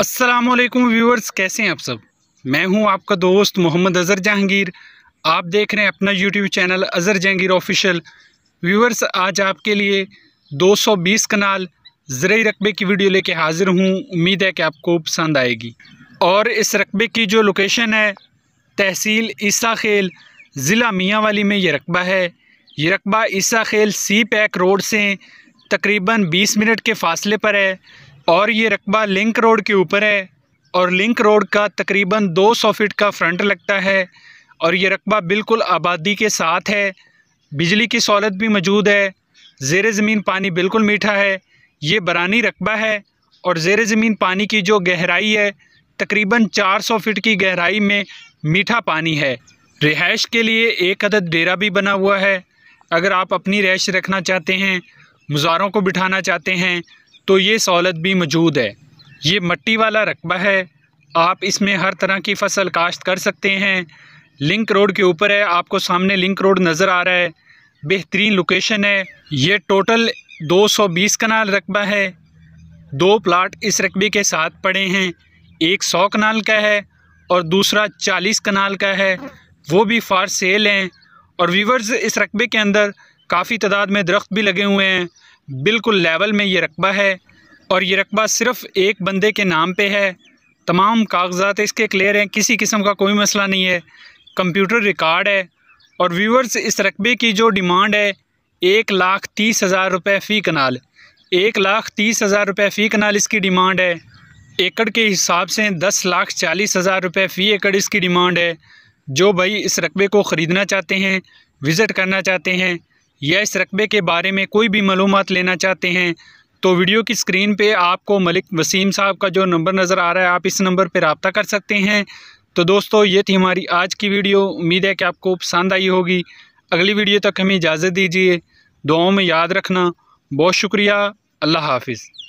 Aslam viewers कैसे हैं आप सब मैं हूं आपका दोस्त मोहम्मद अज़र जहांगीर आप देख रहे हैं अपना YouTube channel Azhar Jahangir official viewers आज आपके लिए 220 कनाल ज़रिए रकबे की वीडियो लेके हाज़िर हूं उम्मीद है कि आपको पसंद आएगी और इस रकबे की जो लोकेशन है तहसील ईसा खेल ज़िला मियाँ वाली में ये रकबा है ये रकबा ईसा खेल सी पैक रोड से तकरीबन 20 मिनट के फासले पर है और ये रकबा लिंक रोड के ऊपर है और लिंक रोड का तकरीबन 200 फिट का फ्रंट लगता है और ये रकबा बिल्कुल आबादी के साथ है बिजली की सहूलत भी मौजूद है ज़ेर ज़मीन पानी बिल्कुल मीठा है ये बरानी रकबा है और ज़ेर ज़मीन पानी की जो गहराई है तकरीबन 400 फिट की गहराई में मीठा पानी है रिहाइश के लिए एक अदद डेरा भी बना हुआ है अगर आप अपनी रहाइश रखना चाहते हैं मज़ारों को बिठाना चाहते हैं तो ये सहूलत भी मौजूद है ये मट्टी वाला रकबा है आप इसमें हर तरह की फसल काश्त कर सकते हैं लिंक रोड के ऊपर है आपको सामने लिंक रोड नज़र आ रहा है बेहतरीन लोकेशन है ये टोटल 220 कनाल रकबा है दो प्लाट इस रकबे के साथ पड़े हैं एक 100 कनाल का है और दूसरा 40 कनाल का है वो भी फार सेल हैं और वीवर्स इस रकबे के अंदर काफ़ी तादाद में दरख्त भी लगे हुए हैं बिल्कुल लेवल में ये रकबा है और ये रकबा सिर्फ़ एक बंदे के नाम पे है तमाम कागजात इसके क्लियर हैं किसी किस्म का कोई मसला नहीं है कंप्यूटर रिकॉर्ड है और व्यूवर्स इस रकबे की जो डिमांड है एक लाख तीस हज़ार रुपये फ़ी कनाल एक लाख तीस हज़ार रुपये फ़ी कनाल इसकी डिमांड है एकड़ के हिसाब से दस लाख चालीस हज़ार रुपये फ़ी एकड़ इसकी डिमांड है जो भाई इस रकबे को ख़रीदना चाहते हैं विज़िट करना चाहते हैं या इस रकबे के बारे में कोई भी मालूम लेना चाहते हैं तो वीडियो की स्क्रीन पे आपको मलिक वसीम साहब का जो नंबर नज़र आ रहा है आप इस नंबर पर रबता कर सकते हैं तो दोस्तों ये थी हमारी आज की वीडियो उम्मीद है कि आपको पसंद आई होगी अगली वीडियो तक हमें इजाज़त दीजिए दुआओं में याद रखना बहुत शुक्रिया अल्लाह हाफिज़